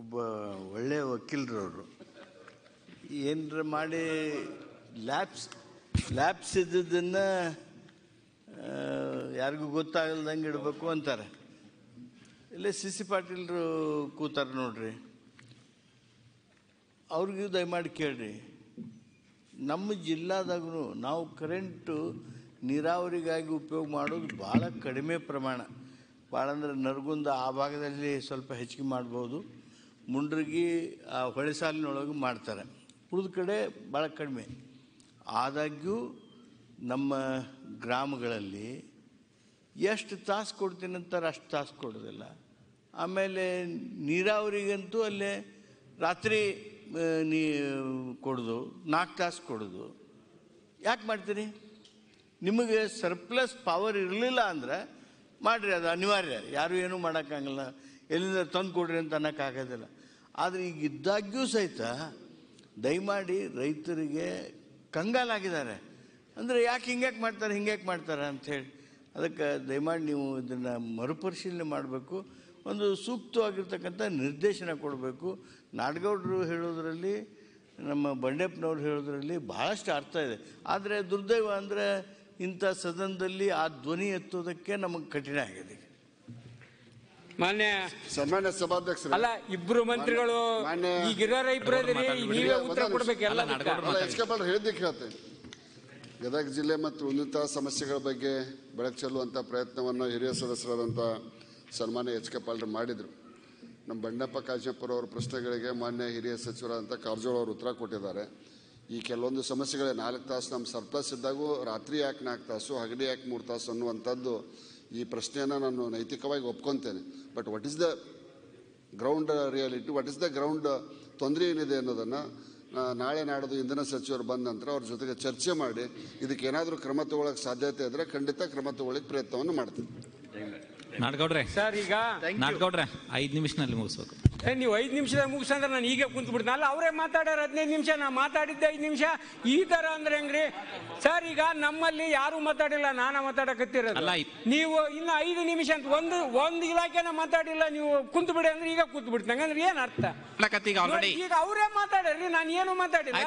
ಒಬ್ಬ ಒಳ್ಳೆಯ ವಕೀಲರವರು ಏನರ ಮಾಡಿ ಲ್ಯಾಬ್ಸ್ ಲ್ಯಾಪ್ಸ್ ಇದ್ದದನ್ನು ಯಾರಿಗೂ ಗೊತ್ತಾಗಲ್ದಂಗೆ ಇಡಬೇಕು ಅಂತಾರೆ ಇಲ್ಲೇ ಸಿ ಸಿ ಪಾಟೀಲ್ರು ಕೂತಾರೆ ನೋಡ್ರಿ ಅವ್ರಿಗೂ ದಯಮಾಡಿ ಕೇಳ್ರಿ ನಮ್ಮ ಜಿಲ್ಲಾದಾಗೂ ನಾವು ಕರೆಂಟು ನೀರಾವರಿಗಾಗಿ ಉಪಯೋಗ ಮಾಡೋದು ಭಾಳ ಕಡಿಮೆ ಪ್ರಮಾಣ ಭಾಳ ಅಂದರೆ ನರಗುಂದ ಆ ಭಾಗದಲ್ಲಿ ಸ್ವಲ್ಪ ಹೆಚ್ಚಿಗೆ ಮಾಡ್ಬೋದು ಮುಂಡ್ರಿಗಿ ಆ ಹೊಳೆ ಸಾಲಿನೊಳಗೆ ಮಾಡ್ತಾರೆ ಉಳಿದ ಕಡೆ ಭಾಳ ಕಡಿಮೆ ಆದಾಗ್ಯೂ ನಮ್ಮ ಗ್ರಾಮಗಳಲ್ಲಿ ಎಷ್ಟು ತಾಸು ಕೊಡ್ತೀನಂತಾರೆ ಅಷ್ಟು ತಾಸು ಕೊಡೋದಿಲ್ಲ ಆಮೇಲೆ ನೀರಾವರಿಗಂತೂ ಅಲ್ಲೇ ರಾತ್ರಿ ನೀ ಕೊಡೋದು ನಾಲ್ಕು ತಾಸು ಕೊಡೋದು ಯಾಕೆ ಮಾಡ್ತೀರಿ ನಿಮಗೆ ಸರ್ಪ್ಲಸ್ ಪವರ್ ಇರಲಿಲ್ಲ ಅಂದರೆ ಮಾಡಿರಿ ಅದು ಅನಿವಾರ್ಯ ಯಾರೂ ಏನೂ ಮಾಡೋಕ್ಕಾಗಲ್ಲ ಎಲ್ಲಿಂದ ತಂದು ಕೊಡ್ರಿ ಅಂತ ಅನ್ನೋಕ್ಕಾಗೋದಿಲ್ಲ ಆದರೆ ಈಗ ಇದ್ದಾಗ್ಯೂ ಸಹಿತ ದಯಮಾಡಿ ರೈತರಿಗೆ ಕಂಗಾಲಾಗಿದ್ದಾರೆ ಅಂದರೆ ಯಾಕೆ ಹಿಂಗ್ಯಾಕೆ ಮಾಡ್ತಾರೆ ಹಿಂಗ್ಯಾಕೆ ಮಾಡ್ತಾರೆ ಅಂಥೇಳಿ ಅದಕ್ಕೆ ದಯಮಾಡಿ ನೀವು ಇದನ್ನು ಮರುಪರಿಶೀಲನೆ ಮಾಡಬೇಕು ಒಂದು ಸೂಕ್ತವಾಗಿರ್ತಕ್ಕಂಥ ನಿರ್ದೇಶನ ಕೊಡಬೇಕು ನಾಡಗೌಡರು ಹೇಳೋದರಲ್ಲಿ ನಮ್ಮ ಬಂಡೆಪ್ಪನವ್ರು ಹೇಳೋದ್ರಲ್ಲಿ ಭಾಳಷ್ಟು ಅರ್ಥ ಇದೆ ಆದರೆ ದುರ್ದೈವ ಅಂದರೆ ಇಂಥ ಸದನದಲ್ಲಿ ಆ ಧ್ವನಿ ಎತ್ತೋದಕ್ಕೆ ನಮಗೆ ಕಠಿಣ ಆಗಿದೆ ಮಾನ್ಯ ಸನ್ಮಾನ್ಯ ಸಭಾಧ್ಯಕ್ಷ ಅಲ್ಲ ಇಬ್ರು ಮಂತ್ರಿಗಳು ನೀವೇ ಉತ್ತರ ಗದಗ ಜಿಲ್ಲೆ ಮತ್ತು ಉನ್ನತ ಸಮಸ್ಯೆಗಳ ಬಗ್ಗೆ ಬೆಳಕು ಚೆಲ್ಲುವಂತ ಪ್ರಯತ್ನವನ್ನು ಹಿರಿಯ ಸದಸ್ಯರಾದಂಥ ಸನ್ಮಾನ್ಯ ಎಚ್ ಕೆ ಪಾಲ್ರು ಮಾಡಿದರು ನಮ್ಮ ಬಂಡಪ್ಪ ಅವರ ಪ್ರಶ್ನೆಗಳಿಗೆ ಮಾನ್ಯ ಹಿರಿಯ ಸಚಿವರಾದಂಥ ಕಾರಜೋಳ ಅವರು ಉತ್ತರ ಕೊಟ್ಟಿದ್ದಾರೆ ಈ ಕೆಲವೊಂದು ಸಮಸ್ಯೆಗಳೇ ನಾಲ್ಕು ತಾಸು ನಮ್ಮ ಸರ್ಪ್ಲಸ್ ಇದ್ದಾಗೂ ರಾತ್ರಿ ಯಾಕೆ ನಾಲ್ಕು ತಾಸು ಹಗಡಿ ಯಾಕೆ ಮೂರು ತಾಸು ಅನ್ನುವಂಥದ್ದು ಈ ಪ್ರಶ್ನೆಯನ್ನು ನಾನು ನೈತಿಕವಾಗಿ ಒಪ್ಕೊತೇನೆ but what is the ground reality what is the ground ತೊಂದರೆ ಏನಿದೆ ಅನ್ನೋದನ್ನು ನಾಳೆ ನಾಡೋದು ಇಂಧನ ಸಚಿವರು ಬಂದ ನಂತರ ಅವ್ರ ಜೊತೆಗೆ ಚರ್ಚೆ ಮಾಡಿ ಇದಕ್ಕೆ ಏನಾದರೂ ಕ್ರಮ ತಗೊಳ್ಳೋಕೆ ಸಾಧ್ಯತೆ ಇದ್ರೆ ಖಂಡಿತ ಕ್ರಮ ತಗೊಳ್ಳಿಕ್ಕೆ ಪ್ರಯತ್ನವನ್ನು ಮಾಡ್ತೀನಿ ಸರ್ ಈಗ ಐದು ನಿಮಿಷನಲ್ಲಿ ಮುಗಿಸ್ಬೇಕು ನೀವು ಐದು ನಿಮಿಷದ ಮುಗಿಸಂದ್ರೆ ನಾನು ಈಗ ಕುಂತು ಅಲ್ಲ ಅವರೇ ಮಾತಾಡ್ಯಾರ ಹದಿನೈದು ನಿಮಿಷ ನಾ ಮಾತಾಡಿದ್ದೆ ಐದು ನಿಮಿಷ ಈ ತರ ಅಂದ್ರೆ ಹೆಂಗ್ರಿ ಸರ್ ಈಗ ನಮ್ಮಲ್ಲಿ ಯಾರು ಮಾತಾಡಿಲ್ಲ ನಾನು ಮಾತಾಡಕತ್ತಿರೋದು ನೀವು ಇನ್ನು ಐದು ನಿಮಿಷ ಅಂತ ಒಂದು ಒಂದು ಇಲಾಖೆನ ಮಾತಾಡಿಲ್ಲ ನೀವು ಕುಂತು ಬಿಡಿ ಅಂದ್ರೆ ಈಗ ಕೂತ್ ಬಿಡ್ತೀನಿ ಹಂಗಂದ್ರೆ ಏನು ಅರ್ಥ ಈಗ ಅವರೇ ಮಾತಾಡ್ರಿ ನಾನು ಏನು ಮಾತಾಡಿಲ್ಲ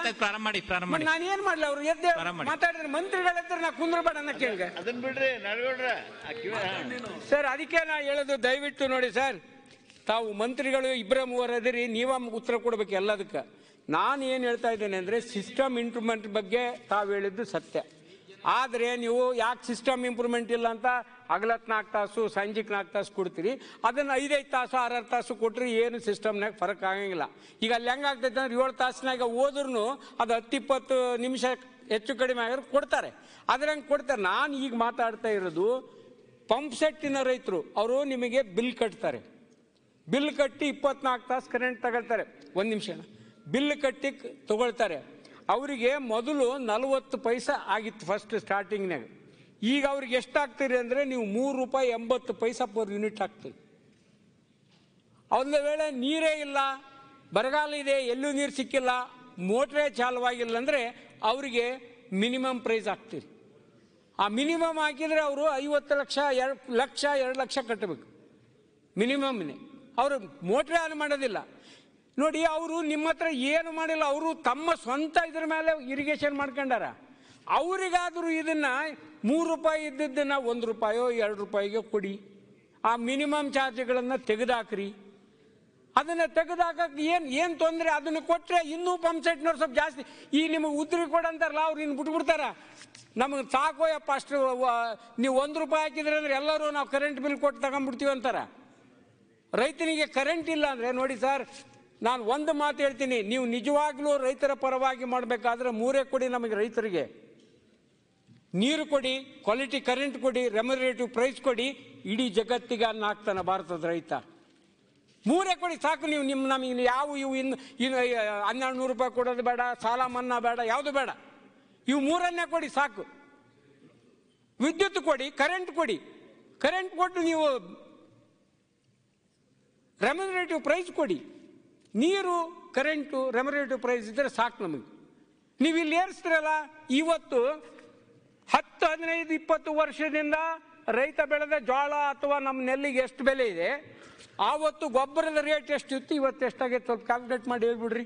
ನಾನು ಏನು ಮಾಡಲಿ ಅವ್ರು ಎದ್ದೆ ಮಾತಾಡಿದ್ರೆ ಮಂತ್ರಿಗಳ ಹತ್ರ ನಾ ಕುಂದ್ರಬೇಡ ಅನ್ನಕ್ಕೆ ಕೇಳಿದೆ ಸರ್ ಅದಕ್ಕೆ ನಾ ಹೇಳೋದು ದಯವಿಟ್ಟು ನೋಡಿ ಸರ್ ತಾವು ಮಂತ್ರಿಗಳು ಇಬ್ಬರ ಮೂವರದಿರಿ ಉತ್ತರ ಕೊಡಬೇಕು ಎಲ್ಲದಕ್ಕೆ ನಾನು ಏನು ಹೇಳ್ತಾ ಇದ್ದೇನೆ ಅಂದರೆ ಸಿಸ್ಟಮ್ ಇಂಪ್ರೂವ್ಮೆಂಟ್ ಬಗ್ಗೆ ತಾವು ಹೇಳಿದ್ದು ಸತ್ಯ ಆದರೆ ನೀವು ಯಾಕೆ ಸಿಸ್ಟಮ್ ಇಂಪ್ರೂವ್ಮೆಂಟ್ ಇಲ್ಲ ಅಂತ ಅಗಲತ್ ನಾಲ್ಕು ತಾಸು ಸಂಜೆಗೆ ನಾಲ್ಕು ತಾಸು ಕೊಡ್ತೀರಿ ಅದನ್ನು ಐದೈದು ತಾಸು ಆರಾರು ತಾಸು ಕೊಟ್ಟರೆ ಏನು ಸಿಸ್ಟಮ್ನಾಗ ಫರಕ್ ಆಗಂಗಿಲ್ಲ ಈಗ ಅಲ್ಲಿ ಆಗ್ತೈತೆ ಅಂದ್ರೆ ಏಳು ತಾಸಿನಾಗ ಹೋದ್ರೂ ಅದು ಹತ್ತಿಪ್ಪತ್ತು ನಿಮಿಷ ಹೆಚ್ಚು ಕಡಿಮೆ ಆಗಿದ್ರೆ ಕೊಡ್ತಾರೆ ಆದರೆ ಹಂಗೆ ಕೊಡ್ತಾರೆ ನಾನು ಈಗ ಮಾತಾಡ್ತಾ ಇರೋದು ಪಂಪ್ ಸೆಟ್ಟಿನ ರೈತರು ಅವರು ನಿಮಗೆ ಬಿಲ್ ಕಟ್ತಾರೆ ಬಿಲ್ ಕಟ್ಟಿ ಇಪ್ಪತ್ನಾಲ್ಕು ತಾಸು ಕರೆಂಟ್ ತಗೊಳ್ತಾರೆ ಒಂದು ನಿಮಿಷ ಬಿಲ್ ಕಟ್ಟಿ ತಗೊಳ್ತಾರೆ ಅವರಿಗೆ ಮೊದಲು ನಲವತ್ತು ಪೈಸಾ ಆಗಿತ್ತು ಫಸ್ಟ್ ಸ್ಟಾರ್ಟಿಂಗ್ನಾಗ ಈಗ ಅವ್ರಿಗೆ ಎಷ್ಟಾಗ್ತೀರಿ ಅಂದರೆ ನೀವು ಮೂರು ರೂಪಾಯಿ ಎಂಬತ್ತು ಪೈಸಾ ಪರ್ ಯೂನಿಟ್ ಆಗ್ತೀರಿ ಒಂದು ವೇಳೆ ನೀರೇ ಇಲ್ಲ ಬರಗಾಲ ಇದೆ ಎಲ್ಲೂ ನೀರು ಸಿಕ್ಕಿಲ್ಲ ಮೋಟ್ರೇ ಚಾಲುವಾಗಿಲ್ಲ ಅಂದರೆ ಅವರಿಗೆ ಮಿನಿಮಮ್ ಪ್ರೈಸ್ ಹಾಕ್ತೀರಿ ಆ ಮಿನಿಮಮ್ ಹಾಕಿದರೆ ಅವರು ಐವತ್ತು ಲಕ್ಷ ಎರಡು ಲಕ್ಷ ಎರಡು ಲಕ್ಷ ಕಟ್ಟಬೇಕು ಮಿನಿಮಮ್ನೇ ಅವರು ಮೋಟ್ರೆ ಆನ್ ಮಾಡೋದಿಲ್ಲ ನೋಡಿ ಅವರು ನಿಮ್ಮ ಹತ್ರ ಏನು ಮಾಡಿಲ್ಲ ಅವರು ತಮ್ಮ ಸ್ವಂತ ಇದ್ರ ಮೇಲೆ ಇರಿಗೇಷನ್ ಮಾಡ್ಕೊಂಡಾರ ಅವರಿಗಾದರೂ ಇದನ್ನು ಮೂರು ರೂಪಾಯಿ ಇದ್ದಿದ್ದನ್ನು ಒಂದು ರೂಪಾಯೋ ಎರಡು ರೂಪಾಯಿಗೋ ಕೊಡಿ ಆ ಮಿನಿಮಮ್ ಚಾರ್ಜ್ಗಳನ್ನು ತೆಗೆದಾಕ್ರಿ ಅದನ್ನು ತೆಗೆದಾಕಕ್ಕೆ ಏನು ಏನು ತೊಂದರೆ ಅದನ್ನು ಕೊಟ್ಟರೆ ಇನ್ನೂ ಪಂಪ್ ಸೆಟ್ನವ್ರು ಸ್ವಲ್ಪ ಜಾಸ್ತಿ ಈ ನಿಮಗೆ ಉದ್ರಿ ಕೊಡಂತಾರಲ್ಲ ಅವ್ರು ಇನ್ನು ಬಿಟ್ಬಿಡ್ತಾರ ನಮಗೆ ಸಾಕೋಯಪ್ಪ ಅಷ್ಟು ನೀವು ಒಂದು ರೂಪಾಯಿ ಹಾಕಿದ್ರೆ ಅಂದ್ರೆ ಎಲ್ಲರೂ ನಾವು ಕರೆಂಟ್ ಬಿಲ್ ಕೊಟ್ಟು ತಗೊಂಡ್ಬಿಡ್ತೀವಿ ಅಂತಾರೆ ರೈತನಿಗೆ ಕರೆಂಟ್ ಇಲ್ಲ ಅಂದರೆ ನೋಡಿ ಸರ್ ನಾನು ಒಂದು ಮಾತು ಹೇಳ್ತೀನಿ ನೀವು ನಿಜವಾಗ್ಲೂ ರೈತರ ಪರವಾಗಿ ಮಾಡಬೇಕಾದ್ರೆ ಮೂರೇ ಕೊಡಿ ನಮಗೆ ರೈತರಿಗೆ ನೀರು ಕೊಡಿ ಕ್ವಾಲಿಟಿ ಕರೆಂಟ್ ಕೊಡಿ ರೆಮ್ಯುರೇಟಿವ್ ಪ್ರೈಸ್ ಕೊಡಿ ಇಡೀ ಜಗತ್ತಿಗೆ ಅನ್ನ ಹಾಕ್ತಾನೆ ಭಾರತದ ರೈತ ಮೂರೇ ಕೊಡಿ ಸಾಕು ನೀವು ನಿಮ್ಮ ನಮಗೆ ಯಾವ ಇವು ಇನ್ನು ಇನ್ನು ಹನ್ನೆರಡು ನೂರು ರೂಪಾಯಿ ಕೊಡೋದು ಬೇಡ ಸಾಲ ಮನ್ನಾ ಬೇಡ ಯಾವುದು ಬೇಡ ಇವು ಮೂರನ್ನೇ ಕೊಡಿ ಸಾಕು ವಿದ್ಯುತ್ ಕೊಡಿ ಕರೆಂಟ್ ಕೊಡಿ ಕರೆಂಟ್ ಕೊಟ್ಟು ನೀವು ರೆಮ್ಯುನರೇಟಿವ್ ಪ್ರೈಸ್ ಕೊಡಿ ನೀರು ಕರೆಂಟು ರೆಮ್ಯುನರೇಟಿವ್ ಪ್ರೈಸ್ ಇದ್ದರೆ ಸಾಕು ನಮಗೆ ನೀವು ಇಲ್ಲಿ ಏರಿಸ್ತೀರಲ್ಲ ಇವತ್ತು ಹತ್ತು ಹದಿನೈದು ಇಪ್ಪತ್ತು ವರ್ಷದಿಂದ ರೈತ ಬೆಳೆದ ಜೋಳ ಅಥವಾ ನಮ್ಮ ನೆಲ್ಲಿಗೆ ಎಷ್ಟು ಬೆಲೆ ಇದೆ ಆವತ್ತು ಗೊಬ್ಬರದ ರೇಟ್ ಎಷ್ಟು ಇತ್ತು ಇವತ್ತು ಎಷ್ಟಾಗೈತೆ ಸ್ವಲ್ಪ ಕ್ಯಾಲ್ಕುಲೇಟ್ ಮಾಡಿ ಹೇಳ್ಬಿಡ್ರಿ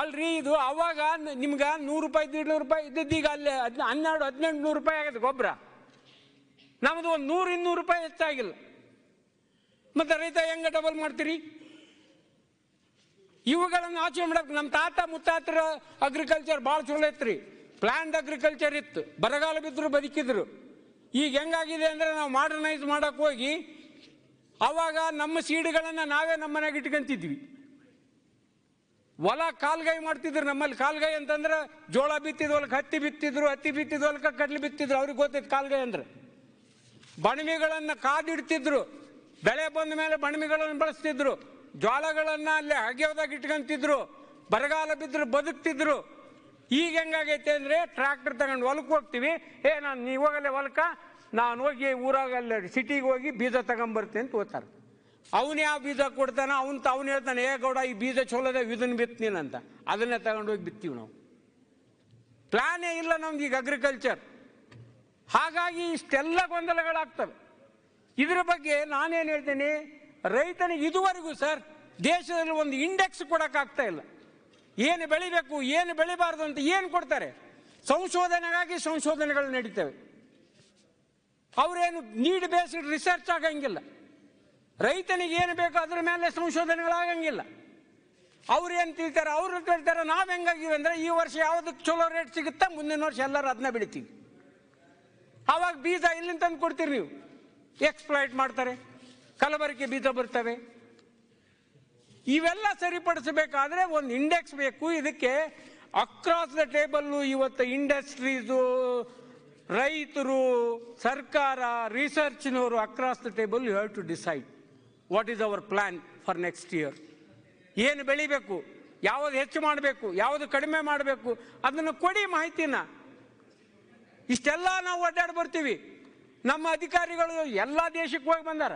ಅಲ್ರಿ ಇದು ಅವಾಗ ನಿಮ್ಗೆ ನೂರು ರೂಪಾಯಿ ನೂರು ರೂಪಾಯಿ ಇದ್ದಿದ್ದು ಈಗ ಅಲ್ಲೇ ಹದಿನ ಹನ್ನೆರಡು ಹದಿನೆಂಟು ನೂರು ರೂಪಾಯಿ ಆಗುತ್ತೆ ಗೊಬ್ಬರ ನಮ್ದು ಒಂದು ನೂರು ಇನ್ನೂರು ರೂಪಾಯಿ ಹೆಚ್ಚಾಗಿಲ್ಲ ಮತ್ತೆ ರೈತ ಹೆಂಗೆ ಡಬಲ್ ಮಾಡ್ತೀರಿ ಇವುಗಳನ್ನು ಆಚೆ ಮಾಡಕ್ಕೆ ನಮ್ಮ ತಾತ ಮುತ್ತಾತರ ಅಗ್ರಿಕಲ್ಚರ್ ಭಾಳ ಚಲೋ ಇತ್ತು ರೀ ಪ್ಲ್ಯಾಂಡ್ ಅಗ್ರಿಕಲ್ಚರ್ ಇತ್ತು ಬರಗಾಲ ಬಿದ್ದರು ಬದುಕಿದ್ರು ಈಗ ಹೆಂಗಾಗಿದೆ ಅಂದರೆ ನಾವು ಮಾಡರ್ನೈಸ್ ಮಾಡಕ್ಕೆ ಹೋಗಿ ಅವಾಗ ನಮ್ಮ ಸೀಡ್ಗಳನ್ನು ನಾವೇ ನಮ್ಮ ಮನೆಗೆ ಇಟ್ಕೊಂತಿದ್ವಿ ಹೊಲ ಕಾಲ್ಗೈ ಮಾಡ್ತಿದ್ರು ನಮ್ಮಲ್ಲಿ ಕಾಲ್ಗೈ ಅಂತಂದ್ರೆ ಜೋಳ ಬಿತ್ತಿದ ಹೊಲಕ್ಕೆ ಹತ್ತಿ ಬಿತ್ತಿದ್ರು ಹತ್ತಿ ಬಿತ್ತಿದ ಹೊಲಕ್ಕೆ ಕಡಲೆ ಬಿತ್ತಿದ್ರು ಅವ್ರಿಗೆ ಗೊತ್ತಿತ್ತು ಕಾಲ್ಗೈ ಅಂದ್ರೆ ಬಣವಿಗಳನ್ನು ಕಾದಿಡ್ತಿದ್ರು ಬೆಳೆ ಬಂದ ಮೇಲೆ ಬಣ್ಮಿಗಳನ್ನು ಬಳಸ್ತಿದ್ರು ಜ್ವಾಳಗಳನ್ನು ಅಲ್ಲಿ ಹೋದಾಗ ಇಟ್ಕೊಂತಿದ್ರು ಬರಗಾಲ ಬಿದ್ದರು ಬದುಕ್ತಿದ್ರು ಈಗ ಹೆಂಗಾಗೈತೆ ಅಂದರೆ ಟ್ರ್ಯಾಕ್ಟರ್ ತಗೊಂಡು ಹೊಲಕ್ಕೆ ಹೋಗ್ತೀವಿ ಏ ನಾನು ನೀವು ಹೋಗಲ್ಲೇ ಹೊಲಕ ನಾನು ಹೋಗಿ ಊರಾಗಲ್ಲೇ ಸಿಟಿಗೆ ಹೋಗಿ ಬೀಜ ತಗೊಂಬರ್ತೀನಿ ಅಂತ ಓದ್ತಾರೆ ಅವನು ಯಾವ ಬೀಜ ಕೊಡ್ತಾನೆ ಅವನು ಅವ್ನು ಹೇಳ್ತಾನೆ ಏ ಗೌಡ ಈ ಬೀಜ ಚೋಲದ ಇದನ್ನ ಬಿತ್ತೀನಿ ಅಂತ ಅದನ್ನೇ ತಗೊಂಡೋಗಿ ಬಿತ್ತೀವಿ ನಾವು ಪ್ಲ್ಯಾನೇ ಇಲ್ಲ ನಮ್ಗೆ ಈಗ ಅಗ್ರಿಕಲ್ಚರ್ ಹಾಗಾಗಿ ಇಷ್ಟೆಲ್ಲ ಗೊಂದಲಗಳಾಗ್ತವೆ ಇದರ ಬಗ್ಗೆ ನಾನೇನು ಹೇಳ್ತೀನಿ ರೈತನಿಗೆ ಇದುವರೆಗೂ ಸರ್ ದೇಶದಲ್ಲಿ ಒಂದು ಇಂಡೆಕ್ಸ್ ಕೊಡೋಕ್ಕಾಗ್ತಾ ಇಲ್ಲ ಏನು ಬೆಳಿಬೇಕು ಏನು ಬೆಳಿಬಾರ್ದು ಅಂತ ಏನು ಕೊಡ್ತಾರೆ ಸಂಶೋಧನೆಗಾಗಿ ಸಂಶೋಧನೆಗಳು ನಡೀತವೆ ಅವರೇನು ನೀಡ್ ಬೇಸ್ಡ್ ರಿಸರ್ಚ್ ಆಗಂಗಿಲ್ಲ ರೈತನಿಗೆ ಏನು ಬೇಕೋ ಅದ್ರ ಮೇಲೆ ಸಂಶೋಧನೆಗಳಾಗಂಗಿಲ್ಲ ಅವ್ರು ಏನು ತಿಳ್ತಾರೆ ಅವರು ತಿಳ್ತಾರೆ ನಾವು ಹೆಂಗಾಗಿವೆ ಅಂದರೆ ಈ ವರ್ಷ ಯಾವುದಕ್ಕೆ ಚಲೋ ರೇಟ್ ಸಿಗುತ್ತಾ ಮುಂದಿನ ವರ್ಷ ಎಲ್ಲರೂ ಅದನ್ನ ಬೆಳಿತೀವಿ ಅವಾಗ ಬೀಜ ಇಲ್ಲಿಂದ ತಂದು ಕೊಡ್ತೀರಿ ನೀವು ಎಕ್ಸ್ಪ್ಲೈಟ್ ಮಾಡ್ತಾರೆ ಕಲಬರಿಕೆ ಬೀಜ ಬರ್ತವೆ ಇವೆಲ್ಲ ಸರಿಪಡಿಸಬೇಕಾದ್ರೆ ಒಂದು ಇಂಡೆಕ್ಸ್ ಬೇಕು ಇದಕ್ಕೆ ಅಕ್ರಾಸ್ ದ ಟೇಬಲ್ಲು ಇವತ್ತು ಇಂಡಸ್ಟ್ರೀಸು ರೈತರು ಸರ್ಕಾರ ರಿಸರ್ಚ್ನವರು across the table you have to decide what is our plan for next year ಏನು ಬೆಳಿಬೇಕು ಯಾವುದು ಹೆಚ್ಚು ಮಾಡಬೇಕು ಯಾವುದು ಕಡಿಮೆ ಮಾಡಬೇಕು ಅದನ್ನು ಕೊಡಿ ಮಾಹಿತಿನ ಇಷ್ಟೆಲ್ಲ ನಾವು ಅಡ್ಡಾಡಿ ಬರ್ತೀವಿ ನಮ್ಮ ಅಧಿಕಾರಿಗಳು ಎಲ್ಲ ದೇಶಕ್ಕೆ ಹೋಗಿ ಬಂದಾರ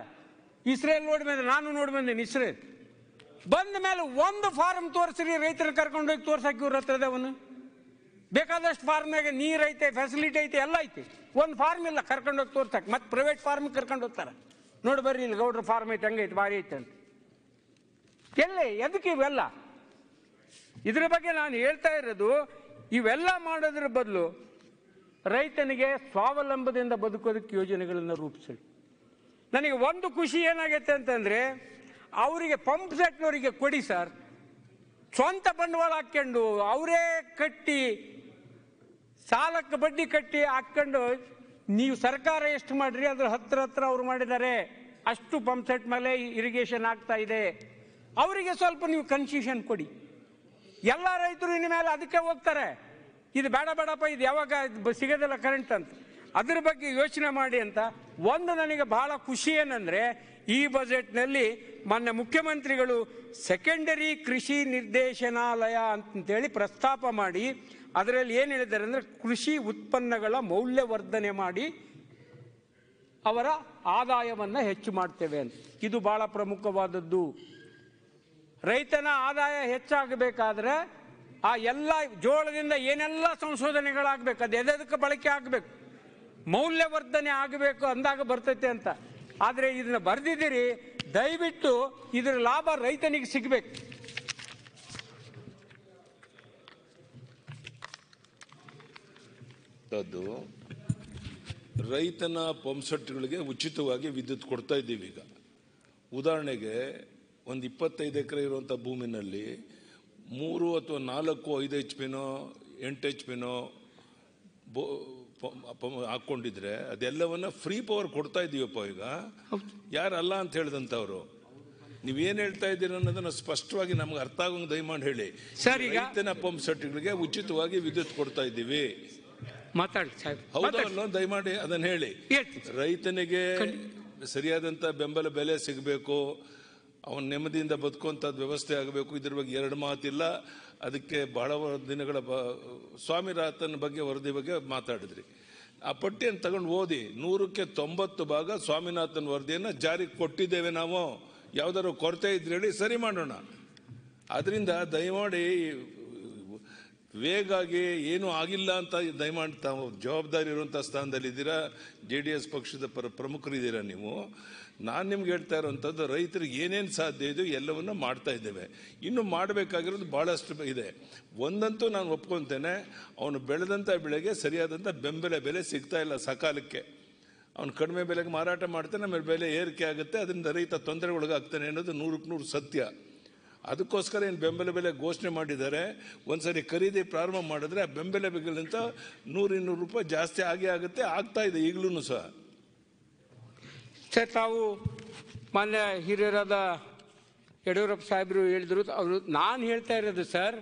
ಇಸ್ರೇಲ್ ನೋಡಿ ಬಂದೆ ನಾನು ನೋಡಿ ಬಂದೇನೆ ಇಸ್ರೇಲ್ ಬಂದ ಮೇಲೆ ಒಂದು ಫಾರ್ಮ್ ತೋರಿಸ್ರಿ ರೈತರು ಕರ್ಕೊಂಡೋಗಿ ತೋರ್ಸಕ್ಕೆ ಇವ್ರ ಹತ್ರದ ಅವನು ಬೇಕಾದಷ್ಟು ಫಾರ್ಮ್ನಾಗ ನೀರು ಐತೆ ಫೆಸಿಲಿಟಿ ಐತೆ ಎಲ್ಲ ಐತೆ ಒಂದು ಫಾರ್ಮ್ ಇಲ್ಲ ಕರ್ಕೊಂಡೋಗಿ ತೋರ್ಸಕ್ಕೆ ಮತ್ತು ಪ್ರೈವೇಟ್ ಫಾರ್ಮ್ ಕರ್ಕೊಂಡು ಹೋಗ್ತಾರೆ ನೋಡಿ ಬರ್ರಿ ಇಲ್ಲಿ ಗೌಡ್ರ ಫಾರ್ಮ್ ಐತೆ ಹಂಗೈತೆ ಭಾರಿ ಐತೆ ಅಂತ ಎಲ್ಲಿ ಎದಕ್ಕೆ ಇವೆಲ್ಲ ಇದ್ರ ಬಗ್ಗೆ ನಾನು ಹೇಳ್ತಾ ಇರೋದು ಇವೆಲ್ಲ ಮಾಡೋದ್ರ ಬದಲು ರೈತನಿಗೆ ಸ್ವಾವಲಂಬದಿಂದ ಬದುಕೋದಕ್ಕೆ ಯೋಜನೆಗಳನ್ನು ರೂಪಿಸಲಿ ನನಗೆ ಒಂದು ಖುಷಿ ಏನಾಗೈತೆ ಅಂತಂದರೆ ಅವರಿಗೆ ಪಂಪ್ ಸೆಟ್ನವರಿಗೆ ಕೊಡಿ ಸರ್ ಸ್ವಂತ ಬಂಡವಾಳ ಹಾಕ್ಕೊಂಡು ಅವರೇ ಕಟ್ಟಿ ಸಾಲಕ್ಕೆ ಬಡ್ಡಿ ಕಟ್ಟಿ ಹಾಕ್ಕೊಂಡು ನೀವು ಸರ್ಕಾರ ಎಷ್ಟು ಮಾಡಿರಿ ಅದ್ರ ಹತ್ರ ಹತ್ರ ಅವರು ಮಾಡಿದ್ದಾರೆ ಅಷ್ಟು ಪಂಪ್ ಸೆಟ್ ಮೇಲೆ ಇರಿಗೇಷನ್ ಆಗ್ತಾ ಇದೆ ಅವರಿಗೆ ಸ್ವಲ್ಪ ನೀವು ಕನ್ಸೆಷನ್ ಕೊಡಿ ಎಲ್ಲ ರೈತರು ಮೇಲೆ ಅದಕ್ಕೆ ಹೋಗ್ತಾರೆ ಇದು ಬೇಡ ಬೇಡಪ್ಪ ಇದು ಯಾವಾಗ ಸಿಗೋದಿಲ್ಲ ಕರೆಂಟ್ ಅಂತ ಅದ್ರ ಬಗ್ಗೆ ಯೋಚನೆ ಮಾಡಿ ಅಂತ ಒಂದು ನನಗೆ ಬಹಳ ಖುಷಿ ಏನಂದರೆ ಈ ಬಜೆಟ್ನಲ್ಲಿ ಮೊನ್ನೆ ಮುಖ್ಯಮಂತ್ರಿಗಳು ಸೆಕೆಂಡರಿ ಕೃಷಿ ನಿರ್ದೇಶನಾಲಯ ಅಂತೇಳಿ ಪ್ರಸ್ತಾಪ ಮಾಡಿ ಅದರಲ್ಲಿ ಏನು ಹೇಳಿದ್ದಾರೆ ಅಂದರೆ ಕೃಷಿ ಉತ್ಪನ್ನಗಳ ಮೌಲ್ಯವರ್ಧನೆ ಮಾಡಿ ಅವರ ಆದಾಯವನ್ನು ಹೆಚ್ಚು ಮಾಡ್ತೇವೆ ಅಂತ ಇದು ಭಾಳ ಪ್ರಮುಖವಾದದ್ದು ರೈತನ ಆದಾಯ ಹೆಚ್ಚಾಗಬೇಕಾದ್ರೆ ಆ ಎಲ್ಲ ಜೋಳದಿಂದ ಏನೆಲ್ಲ ಸಂಶೋಧನೆಗಳಾಗಬೇಕು ಅದು ಎದಕ್ಕೆ ಬಳಕೆ ಆಗಬೇಕು ಮೌಲ್ಯವರ್ಧನೆ ಆಗಬೇಕು ಅಂದಾಗ ಬರ್ತೈತೆ ಅಂತ ಆದರೆ ಇದನ್ನ ಬರೆದಿದ್ದೀರಿ ದಯವಿಟ್ಟು ಇದರ ಲಾಭ ರೈತನಿಗೆ ಸಿಗಬೇಕು ರೈತನ ಪಂಪ್ಸೆಟ್ಗಳಿಗೆ ಉಚಿತವಾಗಿ ವಿದ್ಯುತ್ ಕೊಡ್ತಾ ಇದ್ದೀವಿ ಈಗ ಉದಾಹರಣೆಗೆ ಒಂದು ಇಪ್ಪತ್ತೈದು ಎಕರೆ ಇರುವಂಥ ಭೂಮಿನಲ್ಲಿ ಮೂರು ಅಥವಾ ನಾಲ್ಕು ಐದು ಎಚ್ ಪಿನೋ ಎಂಟು ಎಚ್ ಪಿನೋ ಬೋ ಹಾಕ್ಕೊಂಡಿದ್ರೆ ಅದೆಲ್ಲವನ್ನ ಫ್ರೀ ಪವರ್ ಕೊಡ್ತಾ ಇದೀವಪ್ಪ ಈಗ ಯಾರಲ್ಲ ಅಂತ ಹೇಳಿದಂಥವ್ರು ನೀವೇನು ಹೇಳ್ತಾ ಇದ್ದೀರಿ ಅನ್ನೋದನ್ನ ಸ್ಪಷ್ಟವಾಗಿ ನಮ್ಗೆ ಅರ್ಥ ಆಗೋ ದಯಮಾಡಿ ಹೇಳಿ ಸರ್ ಈಗ ಪಂಪ್ ಸೆಟ್ಗಳಿಗೆ ಉಚಿತವಾಗಿ ವಿದ್ಯುತ್ ಕೊಡ್ತಾ ಇದ್ದೀವಿ ಮಾತಾಡಿ ಹೌದಲ್ಲ ದಯಮಾಡಿ ಅದನ್ನ ಹೇಳಿ ರೈತನಿಗೆ ಸರಿಯಾದಂಥ ಬೆಂಬಲ ಬೆಲೆ ಸಿಗಬೇಕು ಅವನ ನೆಮ್ಮದಿಯಿಂದ ಬದುಕುವಂಥದ್ದು ವ್ಯವಸ್ಥೆ ಆಗಬೇಕು ಇದ್ರ ಬಗ್ಗೆ ಎರಡು ಮಾತಿಲ್ಲ ಅದಕ್ಕೆ ಬಹಳ ದಿನಗಳ ಬ ಸ್ವಾಮಿನಾಥನ್ ಬಗ್ಗೆ ವರದಿ ಬಗ್ಗೆ ಮಾತಾಡಿದ್ರಿ ಆ ಪಟ್ಟಿಯನ್ನು ತಗೊಂಡು ಓದಿ ನೂರಕ್ಕೆ ತೊಂಬತ್ತು ಭಾಗ ಸ್ವಾಮಿನಾಥನ್ ವರದಿಯನ್ನು ಜಾರಿಗೆ ಕೊಟ್ಟಿದ್ದೇವೆ ನಾವು ಯಾವುದಾದ್ರು ಕೊರತೆ ಇದ್ರೆ ಹೇಳಿ ಸರಿ ಮಾಡೋಣ ಅದರಿಂದ ದಯಮಾಡಿ ವೇಗಾಗಿ ಏನೂ ಆಗಿಲ್ಲ ಅಂತ ದಯಮಾಡಿ ತಾವು ಜವಾಬ್ದಾರಿ ಇರುವಂಥ ಸ್ಥಾನದಲ್ಲಿದ್ದೀರಾ ಜೆ ಡಿ ಎಸ್ ಪಕ್ಷದ ಪರ ಪ್ರಮುಖರಿದ್ದೀರಾ ನೀವು ನಾನು ನಿಮ್ಗೆ ಹೇಳ್ತಾ ಇರೋವಂಥದ್ದು ರೈತರಿಗೆ ಏನೇನು ಸಾಧ್ಯ ಇದೆಯೋ ಎಲ್ಲವನ್ನು ಮಾಡ್ತಾ ಇದ್ದೇವೆ ಇನ್ನು ಮಾಡಬೇಕಾಗಿರೋದು ಭಾಳಷ್ಟು ಇದೆ ಒಂದಂತೂ ನಾನು ಒಪ್ಕೊತೇನೆ ಅವನು ಬೆಳೆದಂಥ ಬೆಳೆಗೆ ಸರಿಯಾದಂಥ ಬೆಂಬಲ ಬೆಲೆ ಸಿಗ್ತಾ ಇಲ್ಲ ಸಕಾಲಕ್ಕೆ ಅವನು ಕಡಿಮೆ ಬೆಲೆಗೆ ಮಾರಾಟ ಮಾಡ್ತಾನೆ ಆಮೇಲೆ ಬೆಲೆ ಏರಿಕೆ ಆಗುತ್ತೆ ಅದರಿಂದ ರೈತ ತೊಂದರೆಗೊಳಗಾಗ್ತಾನೆ ಅನ್ನೋದು ನೂರಕ್ಕೆ ನೂರು ಸತ್ಯ ಅದಕ್ಕೋಸ್ಕರ ಏನು ಬೆಂಬಲ ಬೆಲೆ ಘೋಷಣೆ ಮಾಡಿದ್ದಾರೆ ಒಂದು ಸರಿ ಖರೀದಿ ಪ್ರಾರಂಭ ಮಾಡಿದ್ರೆ ಆ ಬೆಂಬಲ ಬೆಲೆಗಿಂತ ನೂರು ಇನ್ನೂರು ರೂಪಾಯಿ ಜಾಸ್ತಿ ಆಗಿ ಆಗುತ್ತೆ ಆಗ್ತಾ ಇದೆ ಈಗಲೂ ಸಹ ಸರ್ ತಾವು ಮಾನ್ಯ ಹಿರಿಯರಾದ ಯಡಿಯೂರಪ್ಪ ಸಾಹೇಬರು ಹೇಳಿದ್ರು ಅವರು ನಾನು ಹೇಳ್ತಾ ಇರೋದು ಸರ್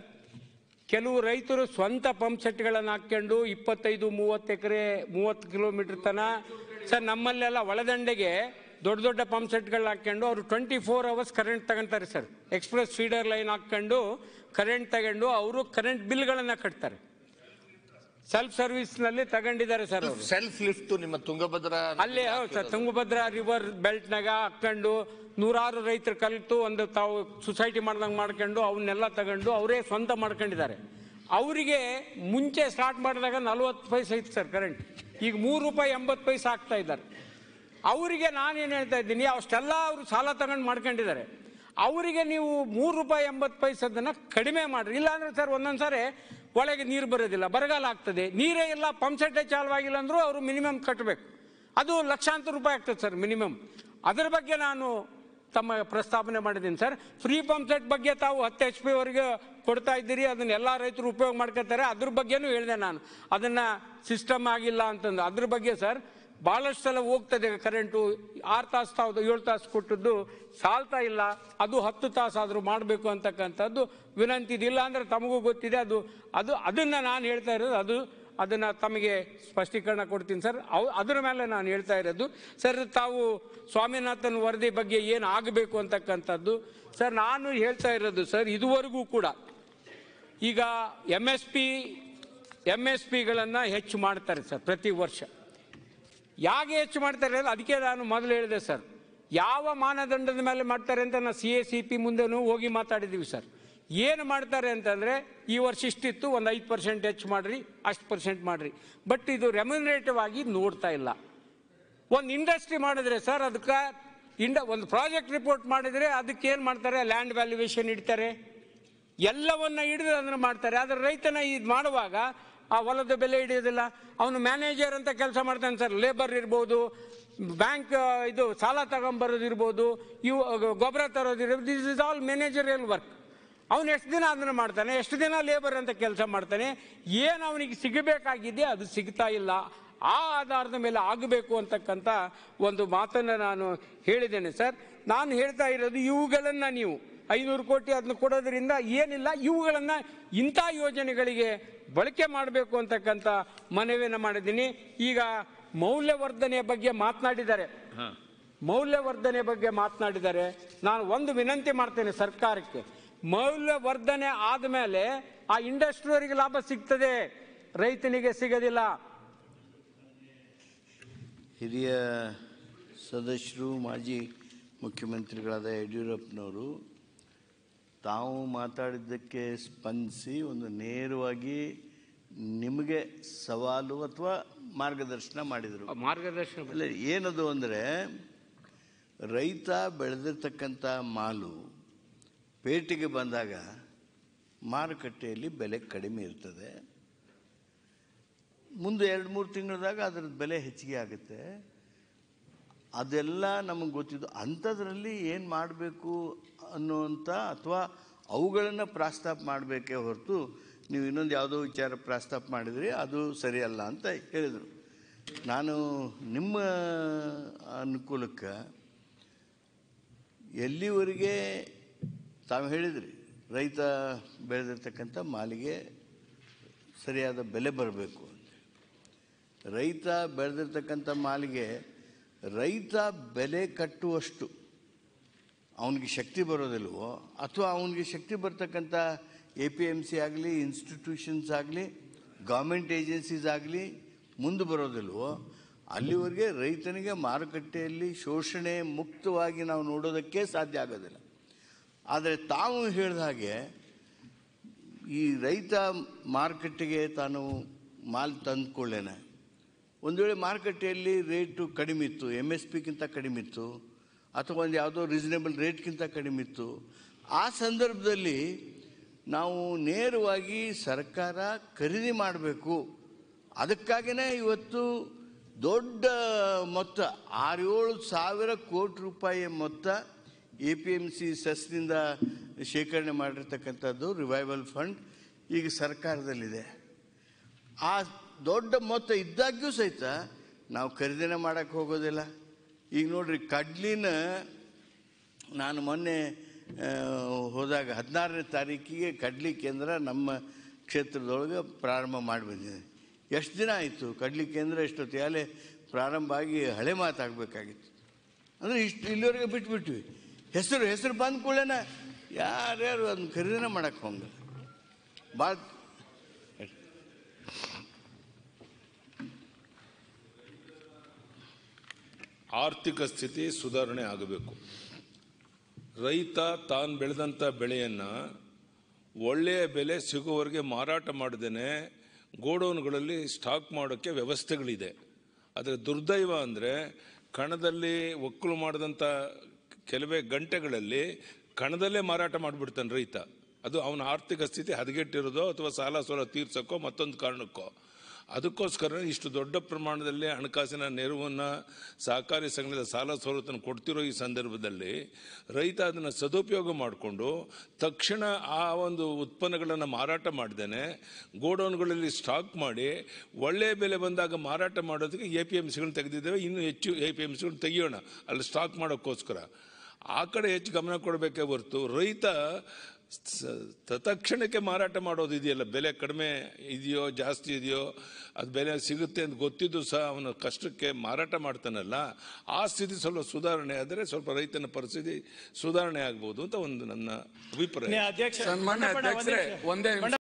ಕೆಲವು ರೈತರು ಸ್ವಂತ ಪಂಪ್ ಸೆಟ್ಗಳನ್ನು ಹಾಕ್ಕೊಂಡು ಇಪ್ಪತ್ತೈದು ಮೂವತ್ತು ಎಕರೆ ಮೂವತ್ತು ಕಿಲೋಮೀಟ್ರ್ ತನಕ ಸರ್ ನಮ್ಮಲ್ಲೆಲ್ಲ ಒಳದಂಡೆಗೆ ದೊಡ್ಡ ದೊಡ್ಡ ಪಂಪ್ ಸೆಟ್ಗಳು ಹಾಕ್ಕೊಂಡು ಅವರು ಟ್ವೆಂಟಿ ಫೋರ್ ಅವರ್ಸ್ ಕರೆಂಟ್ ತಗೊಂತಾರೆ ಸರ್ ಎಕ್ಸ್ಪ್ರೆಸ್ ಫೀಡರ್ ಲೈನ್ ಹಾಕ್ಕೊಂಡು ಕರೆಂಟ್ ತಗೊಂಡು ಅವರು ಕರೆಂಟ್ ಬಿಲ್ಗಳನ್ನು ಕಟ್ತಾರೆ ಸೆಲ್ಫ್ ಸರ್ವಿಸ್ನಲ್ಲಿ ತಗೊಂಡಿದ್ದಾರೆ ಸರ್ ಅವರು ಸೆಲ್ಫ್ ಲಿಫ್ಟ್ ನಿಮ್ಮ ತುಂಗಭದ್ರಾ ಅಲ್ಲಿ ಹೌದು ಸರ್ ತುಂಗಭದ್ರಾ ರಿವರ್ ಬೆಲ್ಟ್ನಾಗ ಹಾಕ್ಕೊಂಡು ನೂರಾರು ರೈತರು ಕಲಿತು ಒಂದು ತಾವು ಸೊಸೈಟಿ ಮಾಡ್ದಂಗೆ ಮಾಡ್ಕೊಂಡು ಅವನ್ನೆಲ್ಲ ತಗೊಂಡು ಅವರೇ ಸ್ವಂತ ಮಾಡ್ಕೊಂಡಿದ್ದಾರೆ ಅವರಿಗೆ ಮುಂಚೆ ಸ್ಟಾರ್ಟ್ ಮಾಡಿದಾಗ ನಲ್ವತ್ತು ಪೈಸೆ ಇತ್ತು ಸರ್ ಕರೆಂಟ್ ಈಗ ಮೂರು ರೂಪಾಯಿ ಎಂಬತ್ತು ಪೈಸೆ ಆಗ್ತಾ ಇದ್ದಾರೆ ಅವರಿಗೆ ನಾನೇನು ಹೇಳ್ತಾ ಇದ್ದೀನಿ ಅಷ್ಟೆಲ್ಲ ಅವರು ಸಾಲ ತಗೊಂಡು ಮಾಡ್ಕೊಂಡಿದ್ದಾರೆ ಅವರಿಗೆ ನೀವು ಮೂರು ರೂಪಾಯಿ ಎಂಬತ್ತು ಪೈಸದನ್ನು ಕಡಿಮೆ ಮಾಡಿರಿ ಇಲ್ಲಾಂದರೆ ಸರ್ ಒಂದೊಂದು ಸಾರಿ ಒಳಗೆ ನೀರು ಬರೋದಿಲ್ಲ ಬರಗಾಲ ಆಗ್ತದೆ ನೀರೇ ಇಲ್ಲ ಪಂಪ್ ಸೆಟ್ಟೇ ಚಾಲುವಾಗಿಲ್ಲ ಅಂದರೂ ಅವರು ಮಿನಿಮಮ್ ಕಟ್ಟಬೇಕು ಅದು ಲಕ್ಷಾಂತರ ರೂಪಾಯಿ ಆಗ್ತದೆ ಸರ್ ಮಿನಿಮಮ್ ಅದರ ಬಗ್ಗೆ ನಾನು ತಮ್ಮ ಪ್ರಸ್ತಾಪನೆ ಮಾಡಿದ್ದೀನಿ ಸರ್ ಫ್ರೀ ಪಂಪ್ ಸೆಟ್ ಬಗ್ಗೆ ತಾವು ಹತ್ತು ಎಚ್ ವರೆಗೆ ಕೊಡ್ತಾ ಇದ್ದೀರಿ ಅದನ್ನ ಎಲ್ಲ ರೈತರು ಉಪಯೋಗ ಮಾಡ್ಕೋತಾರೆ ಅದ್ರ ಬಗ್ಗೆನೂ ಹೇಳಿದೆ ನಾನು ಅದನ್ನು ಸಿಸ್ಟಮ್ ಆಗಿಲ್ಲ ಅಂತಂದು ಅದ್ರ ಬಗ್ಗೆ ಸರ್ ಭಾಳಷ್ಟು ಸಲ ಹೋಗ್ತದೆ ಕರೆಂಟು ಆರು ತಾಸು ತಾವು ಏಳು ತಾಸು ಕೊಟ್ಟದ್ದು ಸಾಲ್ತಾ ಇಲ್ಲ ಅದು ಹತ್ತು ತಾಸಾದರೂ ಮಾಡಬೇಕು ಅಂತಕ್ಕಂಥದ್ದು ವಿನಂತಿ ಇದಿಲ್ಲ ಅಂದರೆ ತಮಗೂ ಗೊತ್ತಿದೆ ಅದು ಅದು ಅದನ್ನು ನಾನು ಹೇಳ್ತಾ ಇರೋದು ಅದು ಅದನ್ನು ತಮಗೆ ಸ್ಪಷ್ಟೀಕರಣ ಕೊಡ್ತೀನಿ ಸರ್ ಅವು ಅದರ ಮೇಲೆ ನಾನು ಹೇಳ್ತಾ ಇರೋದು ಸರ್ ತಾವು ಸ್ವಾಮಿನಾಥನ್ ವರದಿ ಬಗ್ಗೆ ಏನು ಆಗಬೇಕು ಅಂತಕ್ಕಂಥದ್ದು ಸರ್ ನಾನು ಹೇಳ್ತಾ ಇರೋದು ಸರ್ ಇದುವರೆಗೂ ಕೂಡ ಈಗ M S P M S ಪಿಗಳನ್ನು ಹೆಚ್ಚು ಮಾಡ್ತಾರೆ ಸರ್ ಪ್ರತಿ ವರ್ಷ ಯಾಕೆ ಹೆಚ್ಚು ಮಾಡ್ತಾರೆ ಅದಕ್ಕೆ ನಾನು ಮೊದಲು ಹೇಳಿದೆ ಸರ್ ಯಾವ ಮಾನದಂಡದ ಮೇಲೆ ಮಾಡ್ತಾರೆ ಅಂತ ನಾವು ಸಿ ಎ ಸಿ ಪಿ ಮುಂದೆನೂ ಹೋಗಿ ಮಾತಾಡಿದ್ದೀವಿ ಸರ್ ಏನು ಮಾಡ್ತಾರೆ ಅಂತಂದರೆ ಈ ವರ್ಷ ಇಷ್ಟಿತ್ತು ಒಂದು ಐದು ಪರ್ಸೆಂಟ್ ಹೆಚ್ಚು ಮಾಡಿರಿ ಅಷ್ಟು ಪರ್ಸೆಂಟ್ ಮಾಡಿರಿ ಬಟ್ ಇದು ರೆಮ್ಯುನರೇಟಿವ್ ಆಗಿ ನೋಡ್ತಾ ಇಲ್ಲ ಒಂದು ಇಂಡಸ್ಟ್ರಿ ಮಾಡಿದ್ರೆ ಸರ್ ಅದಕ್ಕೆ ಇಂಡ ಒಂದು ಪ್ರಾಜೆಕ್ಟ್ ರಿಪೋರ್ಟ್ ಮಾಡಿದರೆ ಅದಕ್ಕೆ ಏನು ಮಾಡ್ತಾರೆ ಲ್ಯಾಂಡ್ ವ್ಯಾಲ್ಯೂಯೇಷನ್ ಇಡ್ತಾರೆ ಎಲ್ಲವನ್ನ ಹಿಡಿದು ಅದನ್ನು ಮಾಡ್ತಾರೆ ಆದರೆ ರೈತನ ಇದು ಮಾಡುವಾಗ ಆ ಹೊಲದ ಬೆಲೆ ಹಿಡಿಯೋದಿಲ್ಲ ಅವನು ಮ್ಯಾನೇಜರ್ ಅಂತ ಕೆಲಸ ಮಾಡ್ತಾನೆ ಸರ್ ಲೇಬರ್ ಇರ್ಬೋದು ಬ್ಯಾಂಕ್ ಇದು ಸಾಲ ತಗೊಂಬರೋದಿರ್ಬೋದು ಇವು ಗೊಬ್ಬರ ತರೋದಿರ್ಬೋದು this is all managerial work ಅವನು ಎಷ್ಟು ದಿನ ಅದನ್ನು ಮಾಡ್ತಾನೆ ಎಷ್ಟು ದಿನ ಲೇಬರ್ ಅಂತ ಕೆಲಸ ಮಾಡ್ತಾನೆ ಏನು ಅವನಿಗೆ ಸಿಗಬೇಕಾಗಿದೆ ಅದು ಸಿಗ್ತಾ ಇಲ್ಲ ಆ ಆಧಾರದ ಮೇಲೆ ಆಗಬೇಕು ಅಂತಕ್ಕಂಥ ಒಂದು ಮಾತನ್ನು ನಾನು ಹೇಳಿದ್ದೇನೆ ಸರ್ ನಾನು ಹೇಳ್ತಾ ಇರೋದು ಇವುಗಳನ್ನು ನೀವು ಐನೂರು ಕೋಟಿ ಅದನ್ನು ಕೊಡೋದ್ರಿಂದ ಏನಿಲ್ಲ ಇವುಗಳನ್ನು ಇಂಥ ಯೋಜನೆಗಳಿಗೆ ಬಳಕೆ ಮಾಡಬೇಕು ಅಂತಕ್ಕಂಥ ಮನವಿಯನ್ನು ಮಾಡಿದ್ದೀನಿ ಈಗ ಮೌಲ್ಯವರ್ಧನೆಯ ಬಗ್ಗೆ ಮಾತನಾಡಿದ್ದಾರೆ ಮೌಲ್ಯವರ್ಧನೆ ಬಗ್ಗೆ ಮಾತನಾಡಿದ್ದಾರೆ ನಾನು ಒಂದು ವಿನಂತಿ ಮಾಡ್ತೇನೆ ಸರ್ಕಾರಕ್ಕೆ ಮೌಲ್ಯವರ್ಧನೆ ಆದಮೇಲೆ ಆ ಇಂಡಸ್ಟ್ರಿಯವರಿಗೆ ಲಾಭ ಸಿಗ್ತದೆ ರೈತನಿಗೆ ಸಿಗೋದಿಲ್ಲ ಹಿರಿಯ ಸದಸ್ಯರು ಮಾಜಿ ಮುಖ್ಯಮಂತ್ರಿಗಳಾದ ಯಡಿಯೂರಪ್ಪನವರು ತಾವು ಮಾತಾಡಿದ್ದಕ್ಕೆ ಸ್ಪಂದಿಸಿ ಒಂದು ನೇರವಾಗಿ ನಿಮಗೆ ಸವಾಲು ಅಥವಾ ಮಾರ್ಗದರ್ಶನ ಮಾಡಿದರು ಮಾರ್ಗದರ್ಶನ ಏನದು ಅಂದರೆ ರೈತ ಬೆಳೆದಿರ್ತಕ್ಕಂಥ ಮಾಲು ಪೇಟೆಗೆ ಬಂದಾಗ ಮಾರುಕಟ್ಟೆಯಲ್ಲಿ ಬೆಲೆ ಕಡಿಮೆ ಇರ್ತದೆ ಮುಂದೆ ಎರಡು ಮೂರು ತಿಂಗಳದಾಗ ಅದರದ್ದು ಬೆಲೆ ಹೆಚ್ಚಿಗೆ ಆಗುತ್ತೆ ಅದೆಲ್ಲ ನಮಗೆ ಗೊತ್ತಿದ್ದು ಅಂಥದ್ರಲ್ಲಿ ಏನು ಮಾಡಬೇಕು ಅನ್ನುವಂಥ ಅಥವಾ ಅವುಗಳನ್ನು ಪ್ರಸ್ತಾಪ ಮಾಡಬೇಕೇ ಹೊರತು ನೀವು ಇನ್ನೊಂದು ಯಾವುದೋ ವಿಚಾರ ಪ್ರಸ್ತಾಪ ಮಾಡಿದ್ರಿ ಅದು ಸರಿಯಲ್ಲ ಅಂತ ಹೇಳಿದರು ನಾನು ನಿಮ್ಮ ಅನುಕೂಲಕ್ಕೆ ಎಲ್ಲಿವರೆಗೆ ತಾವು ಹೇಳಿದ್ರಿ ರೈತ ಬೆಳೆದಿರ್ತಕ್ಕಂಥ ಮಾಲಿಗೆ ಸರಿಯಾದ ಬೆಲೆ ಬರಬೇಕು ಅಂತ ರೈತ ಬೆಳೆದಿರ್ತಕ್ಕಂಥ ಮಾಲಿಗೆ ರೈತ ಬೆಲೆ ಕಟ್ಟುವಷ್ಟು ಅವನಿಗೆ ಶಕ್ತಿ ಬರೋದಿಲ್ವೋ ಅಥವಾ ಅವನಿಗೆ ಶಕ್ತಿ ಬರ್ತಕ್ಕಂಥ ಎ ಪಿ ಎಮ್ ಸಿ ಆಗಲಿ ಇನ್ಸ್ಟಿಟ್ಯೂಷನ್ಸ್ ಆಗಲಿ ಗೌರ್ಮೆಂಟ್ ಏಜೆನ್ಸೀಸ್ ಆಗಲಿ ಮುಂದೆ ಬರೋದಿಲ್ವೋ ಅಲ್ಲಿವರೆಗೆ ರೈತನಿಗೆ ಮಾರುಕಟ್ಟೆಯಲ್ಲಿ ಶೋಷಣೆ ಮುಕ್ತವಾಗಿ ನಾವು ನೋಡೋದಕ್ಕೆ ಸಾಧ್ಯ ಆಗೋದಿಲ್ಲ ಆದರೆ ತಾವು ಹೇಳಿದ ಹಾಗೆ ಈ ರೈತ ಮಾರುಕಟ್ಟೆಗೆ ತಾನು ಮಾಲ್ ತಂದುಕೊಳ್ಳೇನೆ ಒಂದು ವೇಳೆ ಮಾರುಕಟ್ಟೆಯಲ್ಲಿ ರೇಟು ಕಡಿಮೆ ಇತ್ತು ಎಮ್ ಎಸ್ ಪಿಗಿಂತ ಕಡಿಮೆ ಇತ್ತು ಅಥವಾ ಒಂದು ಯಾವುದೋ ರೀಸನೇಬಲ್ ರೇಟ್ಗಿಂತ ಕಡಿಮೆ ಇತ್ತು ಆ ಸಂದರ್ಭದಲ್ಲಿ ನಾವು ನೇರವಾಗಿ ಸರ್ಕಾರ ಖರೀದಿ ಮಾಡಬೇಕು ಅದಕ್ಕಾಗಿಯೇ ಇವತ್ತು ದೊಡ್ಡ ಮೊತ್ತ ಆರು ಸಾವಿರ ಕೋಟಿ ರೂಪಾಯಿ ಮೊತ್ತ ಎ ಪಿ ಎಮ್ ಸಿ ಸಸ್ನಿಂದ ಶೇಖರಣೆ ಮಾಡಿರ್ತಕ್ಕಂಥದ್ದು ರಿವೈವಲ್ ಫಂಡ್ ಈಗ ಸರ್ಕಾರದಲ್ಲಿದೆ ಆ ದೊಡ್ಡ ಮೊತ್ತ ಇದ್ದಾಗ್ಯೂ ಸಹಿತ ನಾವು ಖರೀದಿನ ಮಾಡೋಕ್ಕೆ ಹೋಗೋದಿಲ್ಲ ಈಗ ನೋಡ್ರಿ ಕಡ್ಲಿನ ನಾನು ಮೊನ್ನೆ ಹೋದಾಗ ಹದಿನಾರನೇ ತಾರೀಕಿಗೆ ಕಡ್ಲಿ ಕೇಂದ್ರ ನಮ್ಮ ಕ್ಷೇತ್ರದೊಳಗೆ ಪ್ರಾರಂಭ ಮಾಡಿ ಎಷ್ಟು ದಿನ ಆಯಿತು ಕಡ್ಲಿ ಕೇಂದ್ರ ಎಷ್ಟೊತ್ತಿಗಾಲೇ ಪ್ರಾರಂಭ ಆಗಿ ಹಳೆ ಮಾತಾಗಬೇಕಾಗಿತ್ತು ಅಂದರೆ ಇಷ್ಟು ಇಲ್ಲಿವರೆಗೆ ಬಿಟ್ಬಿಟ್ವಿ ಹೆಸರು ಹೆಸರು ಬಂದ ಕೂಡಲೇನ ಯಾರ್ಯಾರು ಅದನ್ನು ಖರೀದಿನ ಮಾಡೋಕ್ಕೆ ಹೋಗಲ್ಲ ಭಾಳ ಆರ್ಥಿಕ ಸ್ಥಿತಿ ಸುಧಾರಣೆ ಆಗಬೇಕು ರೈತ ತಾನು ಬೆಳೆದಂಥ ಬೆಳೆಯನ್ನು ಒಳ್ಳೆಯ ಬೆಲೆ ಸಿಗುವವರೆಗೆ ಮಾರಾಟ ಮಾಡದೇನೆ ಗೋಡೌನ್ಗಳಲ್ಲಿ ಸ್ಟಾಕ್ ಮಾಡೋಕ್ಕೆ ವ್ಯವಸ್ಥೆಗಳಿದೆ ಆದರೆ ದುರ್ದೈವ ಅಂದರೆ ಕಣದಲ್ಲಿ ಒಕ್ಕಲು ಮಾಡಿದಂಥ ಕೆಲವೇ ಗಂಟೆಗಳಲ್ಲಿ ಕಣದಲ್ಲೇ ಮಾರಾಟ ಮಾಡಿಬಿಡ್ತಾನೆ ರೈತ ಅದು ಅವನ ಆರ್ಥಿಕ ಸ್ಥಿತಿ ಹದಗೆಟ್ಟಿರೋದೋ ಅಥವಾ ಸಾಲ ಸೋಲ ತೀರ್ಸೋಕ್ಕೋ ಮತ್ತೊಂದು ಕಾರಣಕ್ಕೋ ಅದಕ್ಕೋಸ್ಕರ ಇಷ್ಟು ದೊಡ್ಡ ಪ್ರಮಾಣದಲ್ಲಿ ಹಣಕಾಸಿನ ನೆರವನ್ನು ಸಹಕಾರಿ ಸಂಘದ ಸಾಲ ಸವಲತ್ತನ್ನು ಕೊಡ್ತಿರೋ ಈ ಸಂದರ್ಭದಲ್ಲಿ ರೈತ ಅದನ್ನು ಸದುಪಯೋಗ ಮಾಡಿಕೊಂಡು ತಕ್ಷಣ ಆ ಒಂದು ಉತ್ಪನ್ನಗಳನ್ನು ಮಾರಾಟ ಮಾಡ್ದೇನೆ ಗೋಡೌನ್ಗಳಲ್ಲಿ ಸ್ಟಾಕ್ ಮಾಡಿ ಒಳ್ಳೆಯ ಬೆಲೆ ಬಂದಾಗ ಮಾರಾಟ ಮಾಡೋದಕ್ಕೆ ಎ ಪಿ ಎಮ್ ಸಿಗಳನ್ನ ತೆಗೆದಿದ್ದೇವೆ ಇನ್ನೂ ಹೆಚ್ಚು ಎ ಪಿ ಎಮ್ ಸಿಗಳನ್ನ ತೆಗಿಯೋಣ ಅಲ್ಲಿ ಸ್ಟಾಕ್ ಮಾಡೋಕ್ಕೋಸ್ಕರ ಆ ಕಡೆ ಹೆಚ್ಚು ಗಮನ ಕೊಡಬೇಕೇ ಹೊರತು ರೈತ ತತ್ಕ್ಷಣಕ್ಕೆ ಮಾರಾಟ ಮಾಡೋದು ಇದೆಯಲ್ಲ ಬೆಲೆ ಕಡಿಮೆ ಇದೆಯೋ ಜಾಸ್ತಿ ಇದೆಯೋ ಅದು ಬೆಲೆ ಸಿಗುತ್ತೆ ಅಂತ ಗೊತ್ತಿದ್ದು ಸಹ ಅವನ ಕಷ್ಟಕ್ಕೆ ಮಾರಾಟ ಮಾಡ್ತಾನಲ್ಲ ಆ ಸ್ಥಿತಿ ಸ್ವಲ್ಪ ಸುಧಾರಣೆ ಆದರೆ ಸ್ವಲ್ಪ ರೈತನ ಪರಿಸ್ಥಿತಿ ಸುಧಾರಣೆ ಆಗ್ಬೋದು ಅಂತ ಒಂದು ನನ್ನ ಅಭಿಪ್ರಾಯ ಒಂದೇ